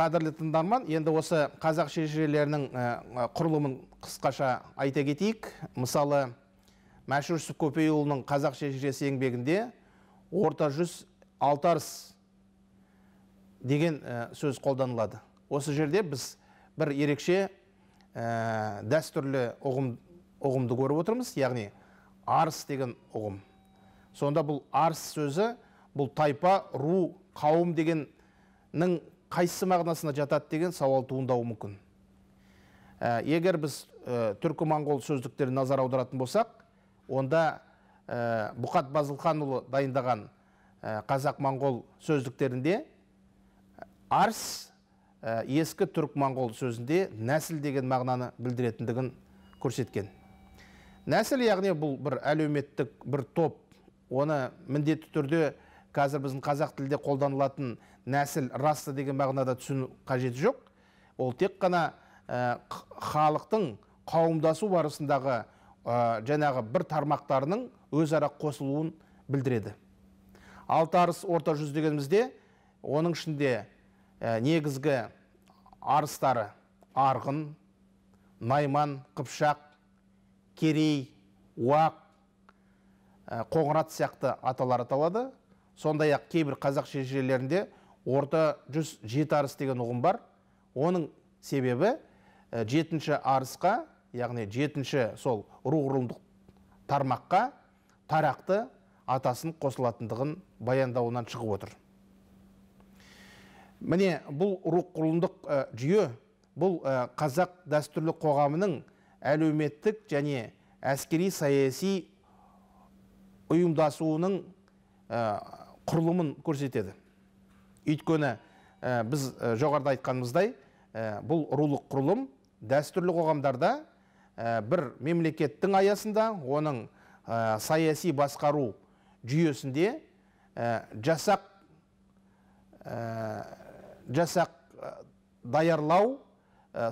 қадірлі тыңдарман енді осы қазақ шежірелерінің құрылымын қысқаша айта кетейік мысалы мәшһүр жүсіп қазақ шежіресі еңбегінде орта жүз алтарыс деген сөз қолданылады осы жерде біз бір ерекше ә, дәстүрлі ұғым, ұғымды көріп отырмыз яғни арыс деген ұғым сонда бұл арыс сөзі бұл тайпа ру қауым дегеннің қайсы мағынасына жатады деген сауал туындауы мүмкін ә, егер біз ә, түркі моңғол сөздіктеріне назар аударатын болсақ онда ә, бұқат базылханұлы дайындаған ә, қазақ моңғол сөздіктерінде арс ә, ескі түрік моңғол сөзінде нәсіл деген мағынаны білдіретіндігін көрсеткен нәсіл яғни бұл бір әлеуметтік бір топ оны міндетті түрде қазір біздің қазақ тілінде қолданылатын нәсіл раса деген мағынада түсіну қажеті жоқ ол тек қана ә, халықтың қауымдасу барысындағы ә, жаңағы бір тармақтарының өзара қосылуын білдіреді алты арыс орта жүз дегенімізде оның ішінде ә, негізгі арыстары арғын найман қыпшақ керей уақ қоңырат сияқты аталар аталады сондай ақ кейбір қазақ шежірелерінде орта жүз жеті арыс деген ұғым бар оның себебі жетінші арысқа яғни жетінші сол ру құрылымдық тармаққа тарақты атасын қосылатындығын баяндауынан шығып отыр міне бұл ру құрылымдық жүйе бұл қазақ дәстүрлі қоғамының әлеуметтік және әскери саяси ұйымдасуының құрылымын көрсетеді өйткені біз жоғарыда айтқанымыздай бұл рулық құрылым дәстүрлі қоғамдарда бір мемлекеттің аясында оның саяси басқару жүйесінде жасақ жасақ даярлау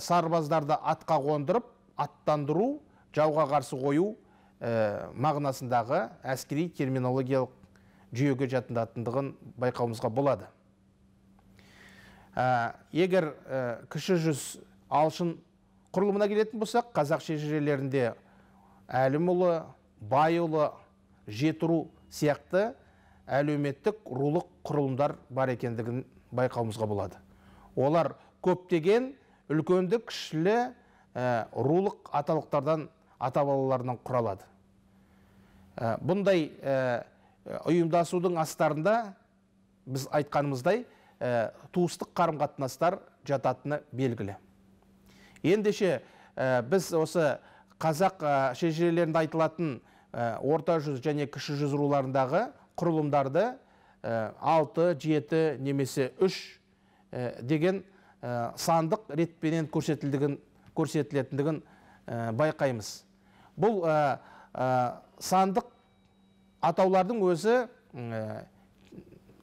сарбаздарды атқа қондырып аттандыру жауға қарсы қою мағынасындағы әскери терминологиялық жүйеге жатындатындығын байқауымызға болады Ә, егер ә, кіші жүз алшын құрылымына келетін болсақ қазақ шежірелерінде әлімұлы байұлы жетіру сияқты әлеуметтік рулық құрылымдар бар екендігін байқауымызға болады олар көптеген үлкенді кішілі ә, рулық аталықтардан ата бабаларынан құралады бұндай ә, ұйымдасудың астарында біз айтқанымыздай ә, туыстық қарым қатынастар жататыны белгілі ендеше ә, біз осы қазақ ә, шежірелерінде айтылатын ә, орта жүз және кіші жүз руларындағы құрылымдарды алты жеті немесе үш деген сандық ретпенен көрсетілдігін көрсетілетіндігін байқаймыз бұл сандық атаулардың өзі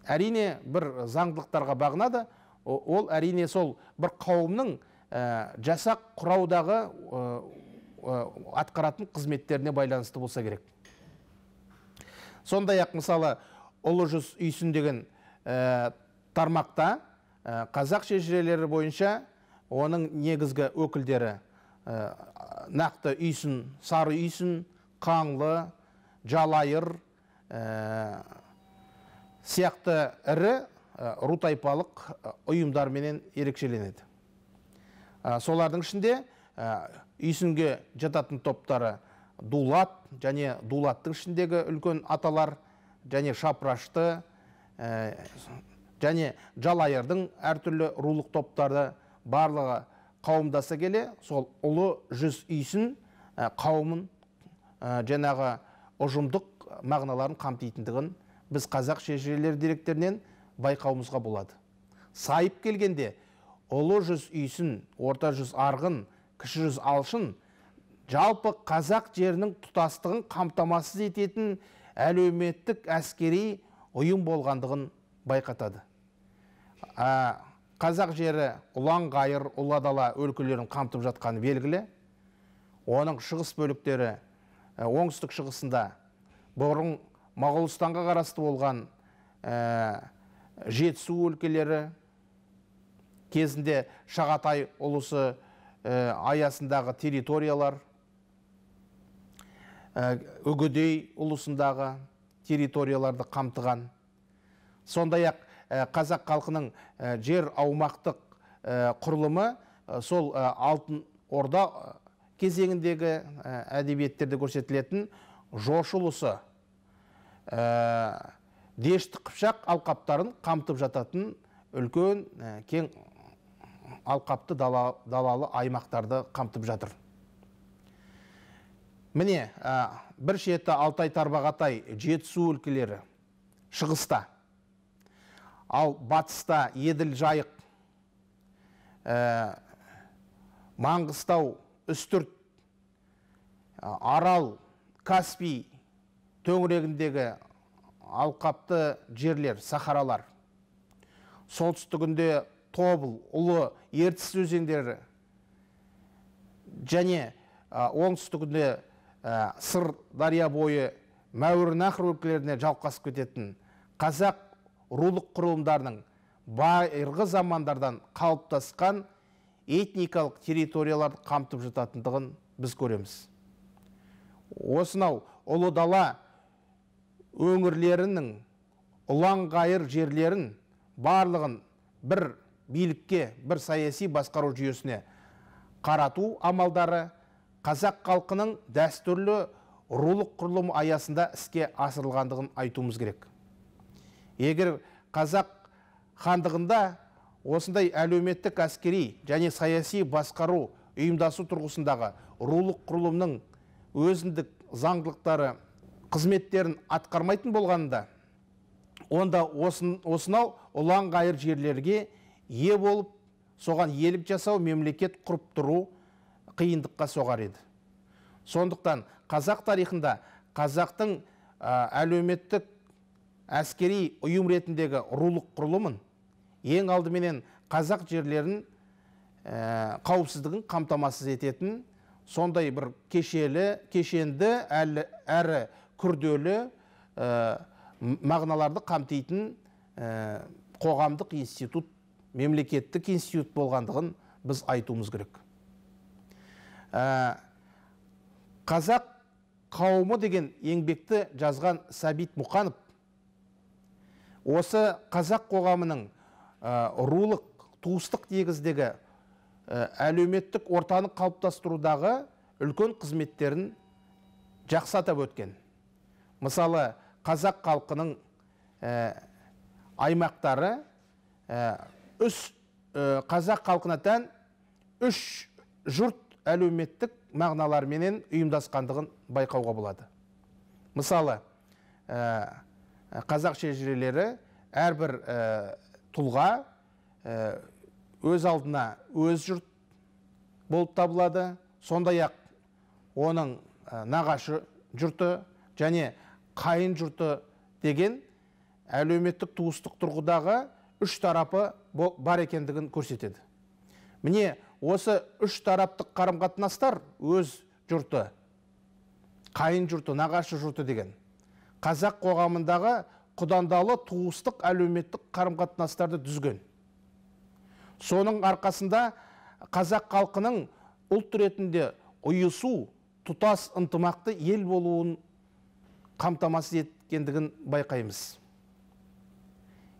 әрине бір заңдылықтарға бағынады ол әрине сол бір қауымның ә, жасақ құраудағы ә, атқаратын қызметтеріне байланысты болса керек сондай ақ мысалы ұлы жүз үйсін деген ә, тармақта ә, қазақ шежірелері бойынша оның негізгі өкілдері ә, нақты үйсін сары үйсін қаңлы жалайыр ә, сияқты ірі ру тайпалық ұйымдарменен ерекшеленеді солардың ішінде үйсінге жататын топтары дулат және дулаттың ішіндегі үлкен аталар және шапрашты және жалайырдың әртүрлі рулық топтары барлығы қауымдаса келе сол ұлы жүз үйсін қауымын ә, жаңағы ұжымдық мағыналарын қамтитындығын біз қазақ шежірелер деректерінен байқауымызға болады сайып келгенде ұлы жүз үйсін орта жүз арғын кіші жүз алшын жалпы қазақ жерінің тұтастығын қамтамасыз ететін әлеуметтік әскери ұйым болғандығын байқатады қазақ жері ұлан ғайыр ұла дала өлкелерін қамтып жатқаны белгілі оның шығыс бөліктері ә, оңтүстік шығысында бұрын моғолстанға қарасты болған ә, жетісу өлкелері кезінде шағатай ұлысы э, аясындағы территориялар э, үгідей ұлысындағы территорияларды қамтыған сондай ақ қазақ халқының жер аумақтық құрылымы сол алтын орда кезеңіндегі әдебиеттерде көрсетілетін жошы ұлысы ә, дешті қыпшақ алқаптарын қамтып жататын үлкен ә, кең алқапты далалы аймақтарды қамтып жатыр міне ә, бір шеті алтай тарбағатай жетісу өлкелері шығыста ал батыста еділ жайық маңғыстау үстірт арал каспий төңірегіндегі алқапты жерлер сахаралар солтүстігінде тобыл ұлы ертіс өзендері және ә, оңтүстігінде ә, сыр дария бойы мәуернахр өлкелеріне жалғасып кететін қазақ рулық құрылымдарының байырғы замандардан қалыптасқан этникалық территорияларды қамтып жататындығын біз көреміз осынау ұлы дала өңірлерінің ұлан ұланғайыр жерлерін барлығын бір билікке бір саяси басқару жүйесіне қарату амалдары қазақ қалқының дәстүрлі рулық құрлым аясында іске асырылғандығын айтуымыз керек егер қазақ хандығында осындай әлеуметтік әскери және саяси басқару ұйымдасу тұрғысындағы рулық құрылымның өзіндік заңдылықтары қызметтерін атқармайтын болғанда онда осын, осынау ұлан ғайыр жерлерге ие болып соған елік жасау мемлекет құрып тұру қиындыққа соғар еді сондықтан қазақ тарихында қазақтың әлеуметтік әскери ұйым ретіндегі рулық құрылымын ең алдыменен қазақ жерлерін ә, қауіпсіздігін қамтамасыз ететін сондай бір кешелі кешенді әлі әрі күрделі ә, мағыналарды қамтитын ә, қоғамдық институт мемлекеттік институт болғандығын біз айтуымыз керек ә, қазақ қауымы деген еңбекті жазған сәбит мұқанов осы қазақ қоғамының ә, рулық туыстық негіздегі ә, әлеуметтік ортаны қалыптастырудағы үлкен қызметтерін жақсы атап өткен мысалы қазақ халқының э, аймақтары ә, қазақ халқына тән үш жұрт әлеуметтік мағыналарменен үйімдасқандығын байқауға болады мысалы қазақ шежірелері әрбір тұлға өз алдына өз жұрт болып табылады сондай ақ оның нағашы жұрты және қайын жұрты деген әлеуметтік туыстық тұрғыдағы үш тарапы бар екендігін көрсетеді міне осы үш тараптық қарым қатынастар өз жұрты қайын жұрты нағашы жұрты деген қазақ қоғамындағы құдандалы туыстық әлеуметтік қарым қатынастарды түзген соның арқасында қазақ халқының ұлт ретінде ұйысу тұтас ынтымақты ел болуын қамтамасыз еткендігін байқаймыз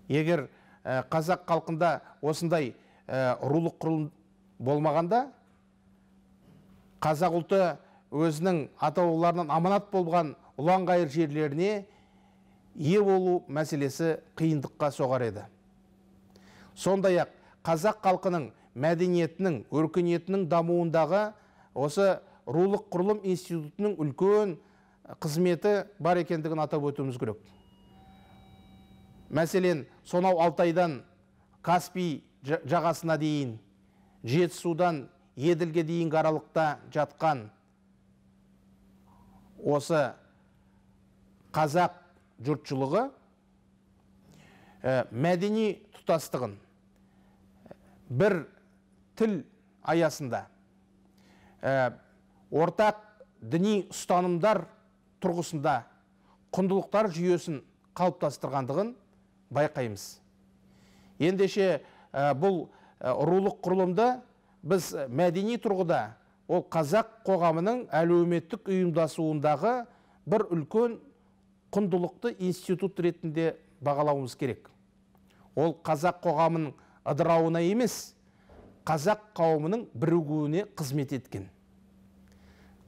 егер қазақ халқында осындай рулық құрылым болмағанда қазақ ұлты өзінің ата бабаларынан аманат болған ұлан ғайыр жерлеріне ие болу мәселесі қиындыққа соғар еді сондай ақ қазақ халқының мәдениетінің өркениетінің дамуындағы осы рулық құрылым институтының үлкен қызметі бар екендігін атап өтуіміз керек мәселен сонау алтайдан каспий жағасына дейін жетісудан еділге дейін аралықта жатқан осы қазақ жұртшылығы мәдени тұтастығын бір тіл аясында ортақ діни ұстанымдар тұрғысында құндылықтар жүйесін қалыптастырғандығын байқаймыз ендеше бұл ә, рулық құрылымды біз мәдени тұрғыда ол қазақ қоғамының әлеуметтік ұйымдасуындағы бір үлкен құндылықты институт ретінде бағалауымыз керек ол қазақ қоғамының ыдырауына емес қазақ қауымының бірігуіне қызмет еткен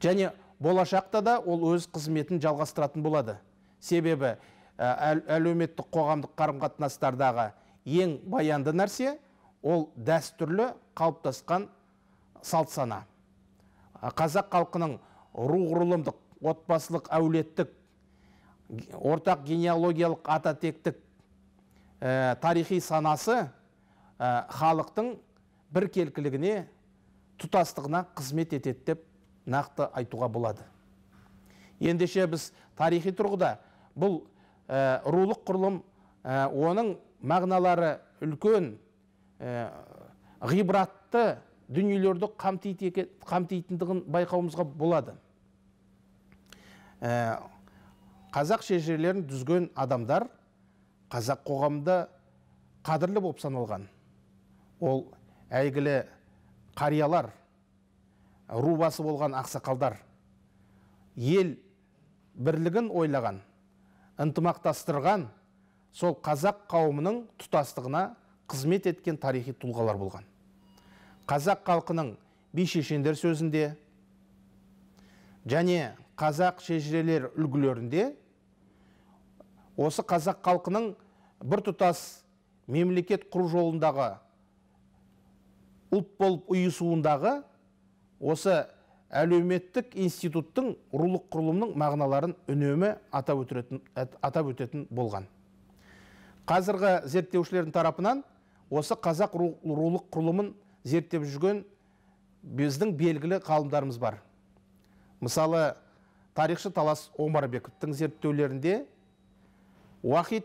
және болашақта да ол өз қызметін жалғастыратын болады себебі ә, әлеуметтік қоғамдық қарым қатынастардағы ең баянды нәрсе ол дәстүрлі қалыптасқан салт сана қазақ халқының ру құрылымдық отбасылық әулеттік ортақ генеалогиялық ататектік ә, тарихи санасы ә, халықтың ә, біркелкілігіне тұтастығына қызмет етеді деп нақты айтуға болады ендеше біз тарихи тұрғыда бұл ә, рулық құрылым ә, оның мағыналары үлкен ә, ғибратты дүниелерді қамтитындығын байқауымызға болады ә, қазақ шежірелерін дүзген адамдар қазақ қоғамында қадірлі болып саналған ол әйгілі қариялар рубасы болған ақсақалдар ел бірлігін ойлаған ынтымақтастырған сол қазақ қауымының тұтастығына қызмет еткен тарихи тұлғалар болған қазақ халқының би шешендер сөзінде және қазақ шежірелер үлгілерінде осы қазақ халқының тұтас мемлекет құру жолындағы ұлт болып ұйысуындағы осы әлеуметтік институттың рулық құрылымның мағыналарын үнемі атап өтетін, атап өтетін болған қазіргі зерттеушілердің тарапынан осы қазақ рулық құрылымын зерттеп жүрген біздің белгілі ғалымдарымыз бар мысалы тарихшы талас омарбековтың зерттеулерінде уахид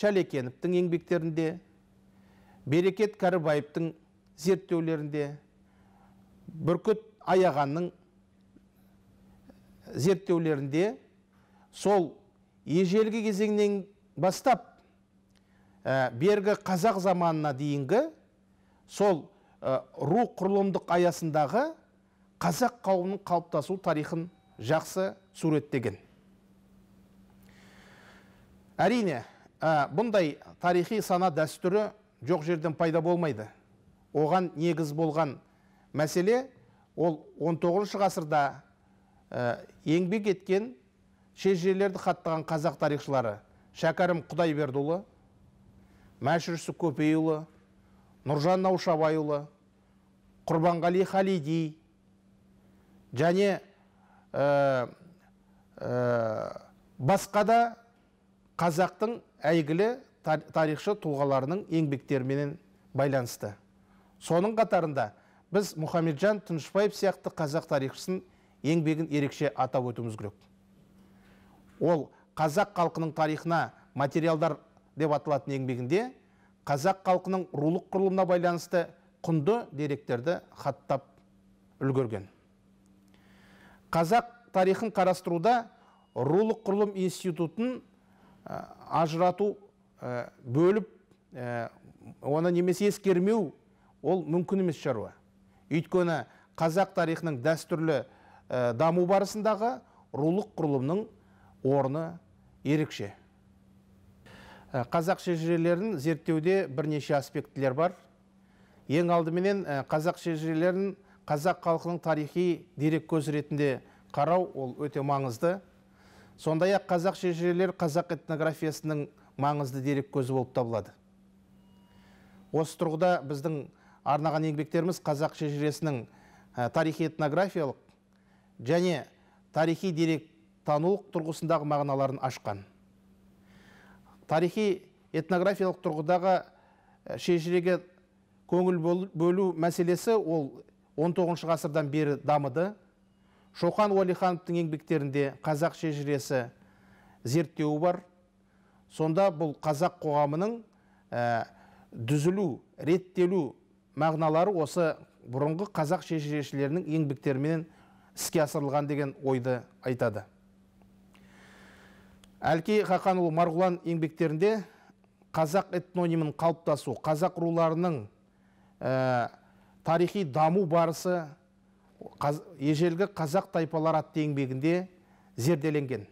шалекеновтің еңбектерінде берекет кәрібаевтың зерттеулерінде бүркіт аяғанның зерттеулерінде сол ежелгі кезеңнен бастап ә, бергі қазақ заманына дейінгі сол ә, ру құрылымдық аясындағы қазақ қауымының қалыптасу тарихын жақсы суреттеген әрине ә, бұндай тарихи сана дәстүрі жоқ жерден пайда болмайды оған негіз болған мәселе ол 19 ғасырда ә, еңбек еткен шежірелерді қаттаған қазақ тарихшылары шәкәрім құдайбердіұлы Мәшірісі көпейұлы нұржан наушабайұлы құрбанғали халиди және ә, ә, басқа да қазақтың әйгілі тарихшы тұлғаларының еңбектеріменен байланысты соның қатарында біз мұхамеджан тынышбаев сияқты қазақ тарихшысының еңбегін ерекше атап өтуіміз керек ол қазақ халқының тарихына материалдар деп аталатын еңбегінде қазақ халқының рулық құрылымына байланысты құнды деректерді хаттап үлгерген қазақ тарихын қарастыруда рулық құрылым институтын ә, ажырату ә, бөліп оны немесе ескермеу ол мүмкін емес шаруа өйткені қазақ тарихының дәстүрлі э, даму барысындағы рулық құрылымның орны ерекше э, қазақ шежірелерін зерттеуде бірнеше аспектілер бар ең алдыменен э, қазақ шежірелерін қазақ халқының тарихи дерек көзі ретінде қарау ол өте маңызды сондай ақ қазақ шежірелер қазақ этнографиясының маңызды дерек көзі болып табылады осы тұрғыда біздің арнаған еңбектеріміз қазақ шежіресінің ә, тарихи этнографиялық және тарихи деректанулық тұрғысындағы мағыналарын ашқан тарихи этнографиялық тұрғыдағы ә, шежіреге көңіл бөлу мәселесі ол 19 ғасырдан бері дамыды шоқан уәлихановтың еңбектерінде қазақ шежіресі зерттеуі бар сонда бұл қазақ қоғамының ә, дүзілу реттелу мағыналары осы бұрынғы қазақ шежірешілерінің еңбектерімен іске асырылған деген ойды айтады әлкей хақанұлы марғұлан еңбектерінде қазақ этнонимін қалыптасу қазақ руларының ә, тарихи даму барысы қаз, ежелгі қазақ тайпалар атты еңбегінде зерделенген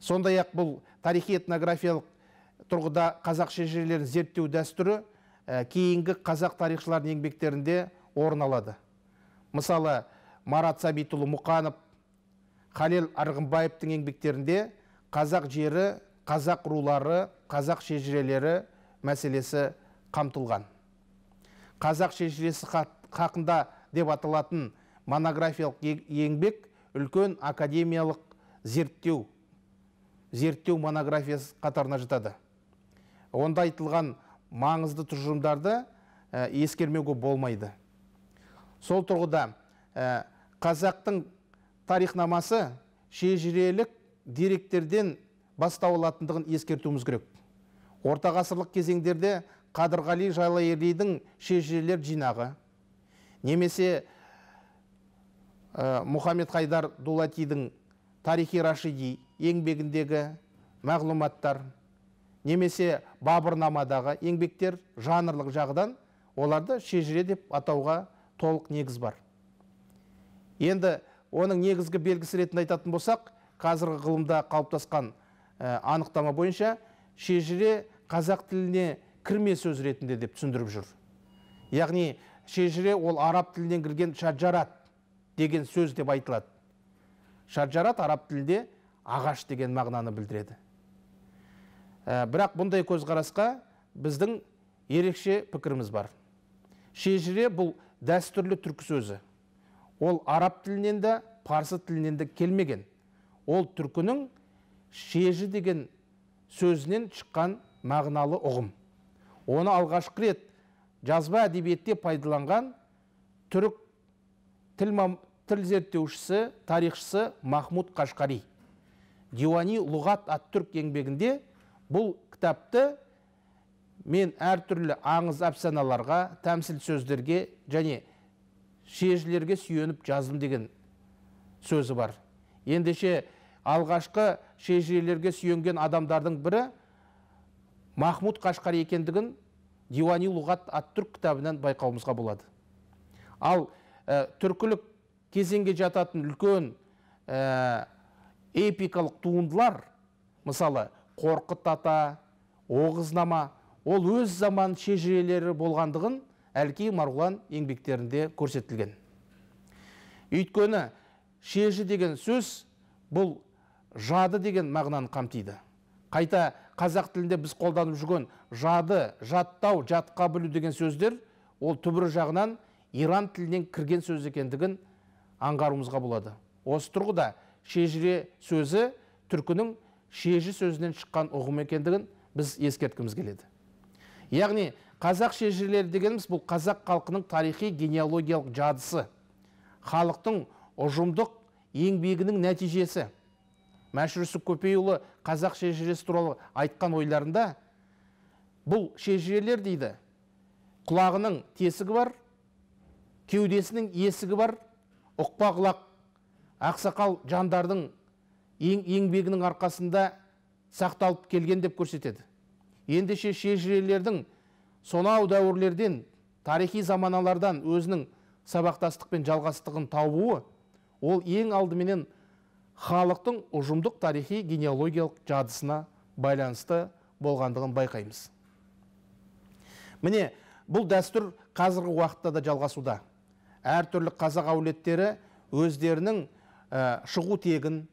сондай ақ бұл тарихи этнографиялық тұрғыда қазақ шежірелерін зерттеу дәстүрі Э, кейінгі қазақ тарихшыларының еңбектерінде орын алады мысалы марат сәбитұлы мұқанов халел арғынбаевтың еңбектерінде қазақ жері қазақ рулары қазақ шежірелері мәселесі қамтылған қазақ шежіресі хақында деп аталатын монографиялық еңбек үлкен академиялық зерттеу зерттеу монографиясы қатарына жатады онда айтылған маңызды тұжырымдарды ә, ескермеуге болмайды сол тұрғыда қазақтың тарихнамасы шежірелік деректерден бастауылатындығын ескертуіміз керек ортағасырлық кезеңдерде қадырғали жайлаерейдің шежірелер жинағы немесе ә, мұхаммед хайдар дулатидің тарихи рашиди еңбегіндегі мағлұматтар немесе бабырнамадағы еңбектер жанрлық жағыдан оларды шежіре деп атауға толық негіз бар енді оның негізгі белгісі ретінде айтатын болсақ қазіргі ғылымда қалыптасқан ә, анықтама бойынша шежіре қазақ тіліне кірме сөз ретінде деп түсіндіріп жүр яғни шежіре ол араб тілінен кірген шаджарат деген сөз деп айтылады шаджарат араб тілінде ағаш деген мағынаны білдіреді Э, бірақ бұндай көзқарасқа біздің ерекше пікіріміз бар шежіре бұл дәстүрлі түркі сөзі ол араб тілінен де парсы тілінен де келмеген ол түркінің шежі деген сөзінен шыққан мағыналы ұғым оны алғашқы рет жазба әдебиетте пайдаланған түрік тіл, тіл зерттеушісі тарихшысы махмуд қашқари диуани лұғат ат түрк еңбегінде бұл кітапты мен әртүрлі аңыз әпсаналарға тәмсіл сөздерге және шежілерге сүйеніп жаздым деген сөзі бар ендеше алғашқы шежірелерге сүйенген адамдардың бірі махмуд Қашқар екендігін диуани лұғат ат түрк кітабынан байқауымызға болады ал ә, түркілік кезеңге жататын үлкен ә, эпикалық туындылар мысалы қорқыт ата оғызнама ол өз заман шежірелері болғандығын әлкей марғұлан еңбектерінде көрсетілген өйткені шежі деген сөз бұл жады деген мағынаны қамтиды қайта қазақ тілінде біз қолданып жүрген жады жаттау жатқа білу деген сөздер ол түбірі жағынан иран тілінен кірген сөз екендігін аңғаруымызға болады осы тұрғыда шежіре сөзі түркінің шежі сөзінен шыққан ұғым екендігін біз ескерткіміз келеді яғни қазақ шежірелері дегеніміз бұл қазақ халқының тарихи генеалогиялық жадысы халықтың ұжымдық еңбегінің нәтижесі мәшһүр көпейұлы қазақ шежіресі туралы айтқан ойларында бұл шежірелер дейді құлағының тесігі бар кеудесінің есігі бар ұқпа құлақ ақсақал жандардың ең, еңбегінің арқасында сақталып келген деп көрсетеді ендеше шежірелердің сонау дәуірлерден тарихи заманалардан өзінің сабақтастық пен жалғастығын табуы ол ең алдыменен халықтың ұжымдық тарихи генеалогиялық жадысына байланысты болғандығын байқаймыз міне бұл дәстүр қазіргі уақытта да жалғасуда әртүрлі қазақ әулеттері өздерінің ә, шығу тегін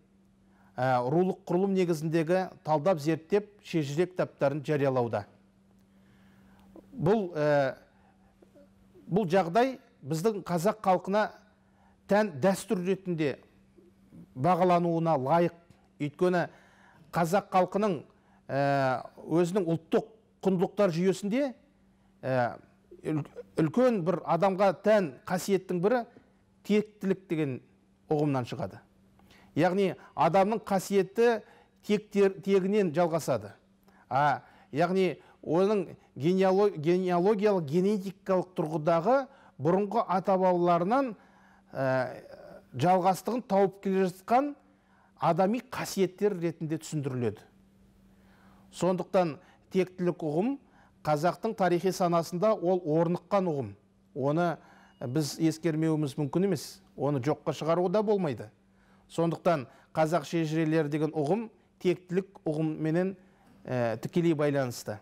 Ә, рулық құрылым негізіндегі талдап зерттеп шежіре кітаптарын жариялауда бұл ә, бұл жағдай біздің қазақ халқына тән дәстүр ретінде бағалануына лайық өйткені қазақ халқының ә, өзінің ұлттық құндылықтар жүйесінде ә, үлкен бір адамға тән қасиеттің бірі тектілік деген ұғымнан шығады яғни адамның қасиеті тегінен жалғасады а яғни оның генеалогиялық генетикалық тұрғыдағы бұрынғы ата бабаларынан ә, жалғастығын тауып келе жатқан адами қасиеттер ретінде түсіндіріледі сондықтан тектілік ұғым қазақтың тарихи санасында ол орныққан ұғым оны біз ескермеуіміз мүмкін емес оны жоққа шығаруға да болмайды сондықтан қазақ шежірелері деген ұғым тектілік ұғымменен ә, тікелей байланысты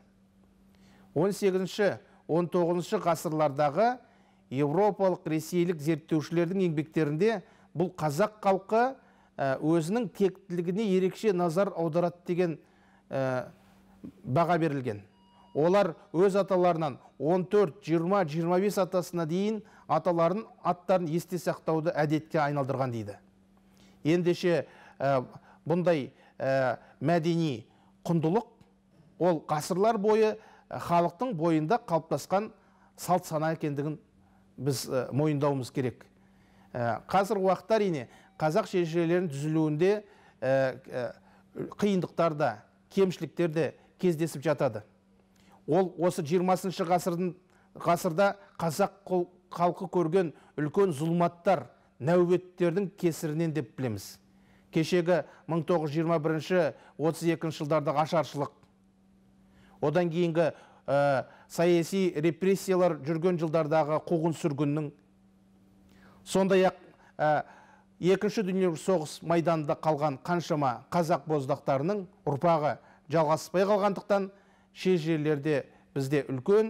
18-19 ғасырлардағы европалық ресейлік зерттеушілердің еңбектерінде бұл қазақ халқы өзінің тектілігіне ерекше назар аударады деген баға берілген олар өз аталарынан 14-20-25 атасына дейін аталарын аттарын есте сақтауды әдетке айналдырған дейді ендеше э, бұндай э, мәдени құндылық ол ғасырлар бойы э, халықтың бойында қалыптасқан салт сана екендігін біз ә, мойындауымыз керек ә, қазір уақытта әрине қазақ шежірелерінің түзілуінде ә, қиындықтар да кемшіліктер де кездесіп жатады ол осы 20 ғасырдың ғасырда қазақ халқы көрген үлкен зұлматтар нәубеттердің кесірінен деп білеміз кешегі 1921-32 жылдардағы ашаршылық одан кейінгі ә, саяси репрессиялар жүрген жылдардағы қуғын сүргіннің сондай ақ ә, екінші дүниежүзілік соғыс майданында қалған қаншама қазақ боздақтарының ұрпағы жалғаспай қалғандықтан шежірелерде бізде үлкен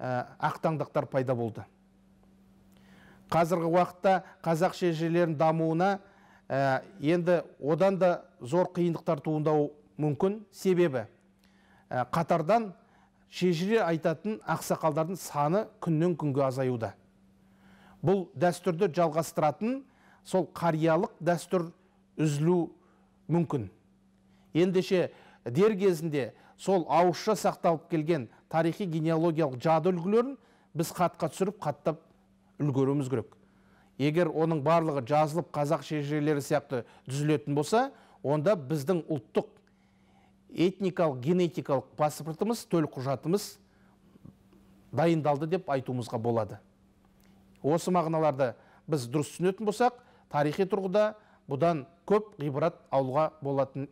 ә, ақтаңдақтар пайда болды қазіргі уақытта қазақ шежірелерінің дамуына ә, енді одан да зор қиындықтар туындау мүмкін себебі ә, қатардан шежіре айтатын ақсақалдардың саны күннен күнге азаюда бұл дәстүрді жалғастыратын сол қариялық дәстүр үзілу мүмкін ендеше дер кезінде сол ауызша сақталып келген тарихи генеалогиялық жады үлгілерін біз хатқа түсіріп хаттап үлгеруіміз керек егер оның барлығы жазылып қазақ шежірелері сияқты түзілетін болса онда біздің ұлттық этникалық генетикалық паспортымыз төлқұжатымыз дайындалды деп айтуымызға болады осы мағыналарды біз дұрыс түсінетін болсақ тарихи тұрғыда бұдан көп ғибрат алуға болатын,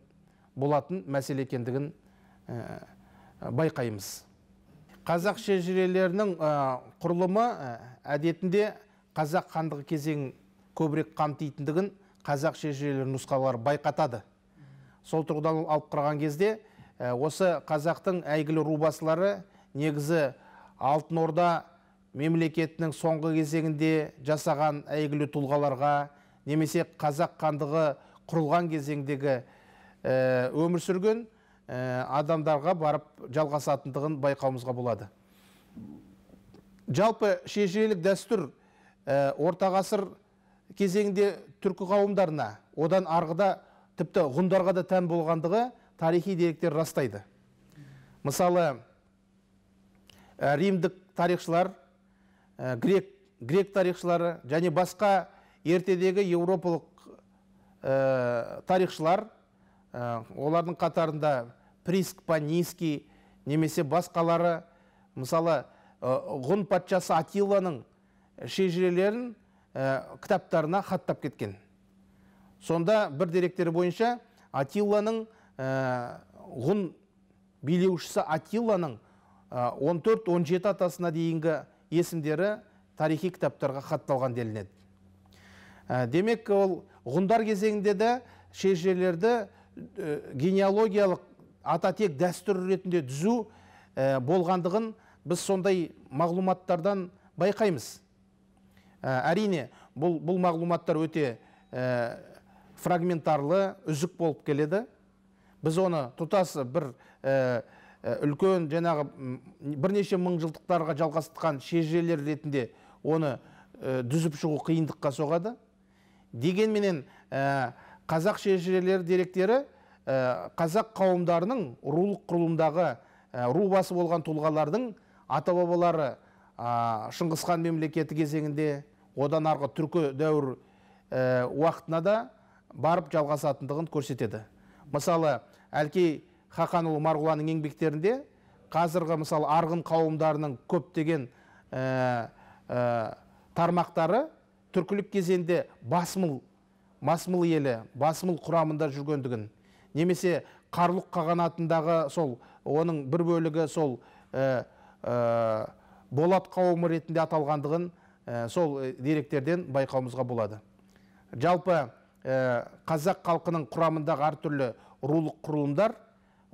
болатын мәселе екендігін ә, байқаймыз қазақ шежірелерінің құрылымы әдетінде қазақ хандығы кезеңін көбірек қамтитындығын қазақ шежірелер нұсқалары байқатады сол тұрғыдан алып қараған кезде осы қазақтың әйгілі рубасылары негізі алтын орда мемлекетінің соңғы кезеңінде жасаған әйгілі тұлғаларға немесе қазақ хандығы құрылған кезеңдегі өмір сүрген адамдарға барып жалғасатындығын байқауымызға болады жалпы шежірелік дәстүр орта ғасыр кезеңінде түркі қауымдарына одан арғыда тіпті ғұндарға да тән болғандығы тарихи деректер растайды мысалы римдік тарихшылар грек грек тарихшылары және басқа ертедегі еуропалық тарихшылар Э, олардың қатарында приск паниский немесе басқалары мысалы э, ғұн патшасы атиланың шежірелерін э, кітаптарына хаттап кеткен сонда бір деректер бойынша атиланың ғұн билеушісі атиланың 14-17 атасына дейінгі есімдері тарихи кітаптарға хатталған делінеді демек ол ғұндар кезеңінде де шежірелерді Э, генеалогиялық ататек дәстүр ретінде түзу э, болғандығын біз сондай мағлұматтардан байқаймыз ә, әрине бұл, бұл мағлұматтар өте фрагментарлы үзік болып келеді біз оны тұтас бір үлкен жаңағы бірнеше мың жылдықтарға жалғастықан шежірелер ретінде оны дүзіп шығу қиындыққа соғады дегенменен қазақ шежірелері деректері қазақ қауымдарының рулық құрылымдағы ру басы болған тұлғалардың ата бабалары шыңғысхан мемлекеті кезеңінде одан арғы түркі дәуір уақытына да барып жалғасатындығын көрсетеді мысалы әлкей хақанұлы марғұланның еңбектерінде қазіргі мысалы арғын қауымдарының көптеген ә, ә, тармақтары түркілік кезеңде басмыл масмыл елі басмыл құрамында жүргендігін немесе қарлық қағанатындағы сол оның бір бөлігі сол болат қауымы ретінде аталғандығын сол деректерден байқауымызға болады жалпы қазақ халқының құрамындағы әртүрлі рулық құрылымдар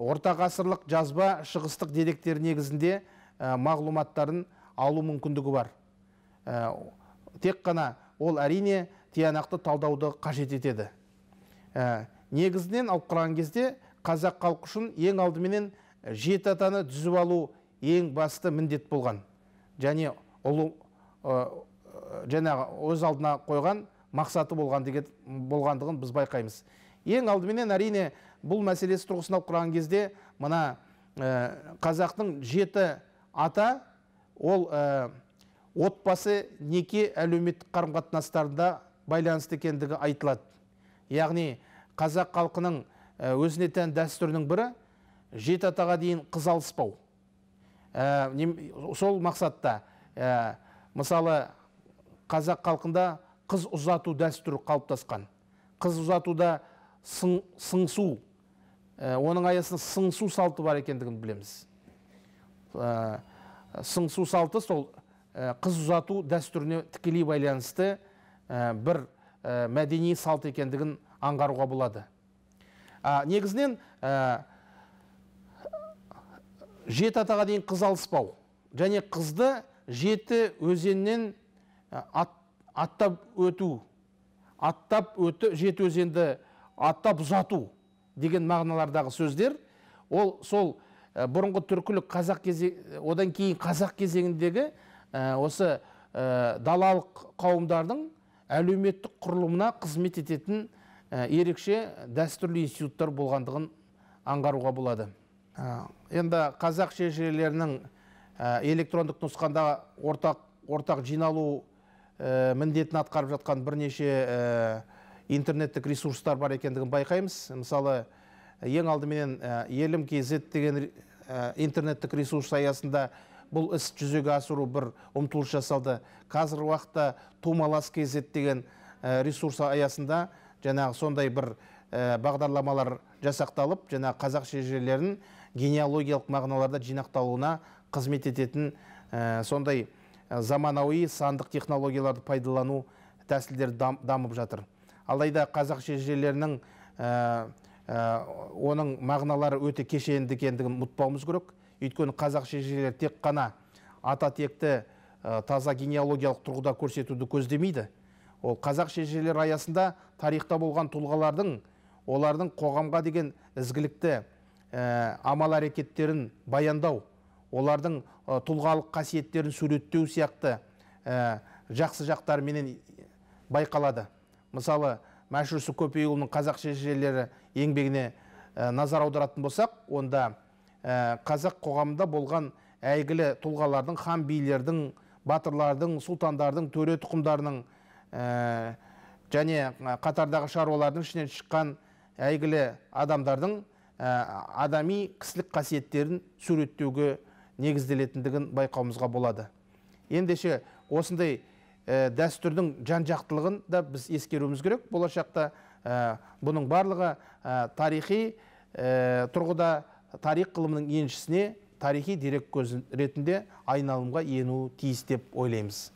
орта ғасырлық жазба шығыстық деректер негізінде мағлұматтарын алу мүмкіндігі бар тек қана ол әрине тиянақты талдауды қажет етеді ә, негізінен алып қараған кезде қазақ халқы үшін ең алдыменен ә, жеті атаны түзіп алу ең басты міндет болған және ұлы ә, жаңағы өз алдына қойған мақсаты болған деген болғандығын біз байқаймыз ең алдыменен әрине бұл мәселесі тұрғысынан құраған кезде мына ә, қазақтың жеті ата ол ә, отбасы неке әлеуметтік қарым қатынастарында байланысты екендігі айтылады яғни қазақ халқының өзіне тән дәстүрінің бірі жеті атаға дейін қыз алыспау сол мақсатта мысалы қазақ халқында қыз ұзату дәстүрі қалыптасқан қыз ұзатуда сың сыңсу оның аясында сыңсу салты бар екендігін білеміз сыңсу салты сол қыз ұзату дәстүріне тікелей байланысты бір мәдени салт екендігін аңғаруға болады негізінен жеті атаға дейін қыз алыспау және қызды жеті өзеннен ат, аттап өту аттап өті жеті өзенді аттап ұзату деген мағыналардағы сөздер ол сол бұрынғы түркілік қазақ кезе, одан кейін қазақ кезеңіндегі осы далалық қауымдардың әлеуметтік құрылымына қызмет ететін ә, ерекше дәстүрлі институттар болғандығын аңғаруға болады ә, енді қазақ шежірелерінің ә, электрондық нұсқанда ортақ, ортақ жиналу міндетін атқарып жатқан бірнеше интернеттік ресурстар бар екендігін байқаймыз мысалы ең алдыменен елім кз деген интернеттік ресурс аясында бұл іс жүзеге асыру бір ұмтылыс жасалды қазіргі уақытта тумалас kz деген ресурс аясында жаңағы сондай бір бағдарламалар жасақталып жаңағы қазақ шежірелерін генеалогиялық мағыналарда жинақталуына қызмет ететін сондай заманауи сандық технологияларды пайдалану тәсілдері дамып жатыр алайда қазақ шежірелерінің оның мағыналары өте кешенді екендігін ұмытпауымыз керек өйткені қазақ шежірелері тек қана ата текті таза генеалогиялық тұрғыда көрсетуді көздемейді ол қазақ шежірелері аясында тарихта болған тұлғалардың олардың қоғамға деген ізгілікті ә, амал әрекеттерін баяндау олардың ә, тұлғалық қасиеттерін суреттеу сияқты ә, жақсы жақтарыменен байқалады мысалы мәшһүр сүкөпейұлының қазақ шежірелері еңбегіне назар аударатын болсақ онда Э, қазақ қоғамында болған әйгілі тұлғалардың хан билердің батырлардың сұлтандардың төре тұқымдарының ә, және қатардағы шаруалардың ішінен шыққан әйгілі адамдардың ә, адами кісілік қасиеттерін суреттеуге негізделетіндігін байқауымызға болады ендеше осындай ә, дәстүрдің жан жақтылығын да біз ескеруіміз керек болашақта бұның барлығы тарихи тұрғыда тарих ғылымының еншісіне тарихи дерек көзі ретінде айналымға енуі тиіс деп ойлаймыз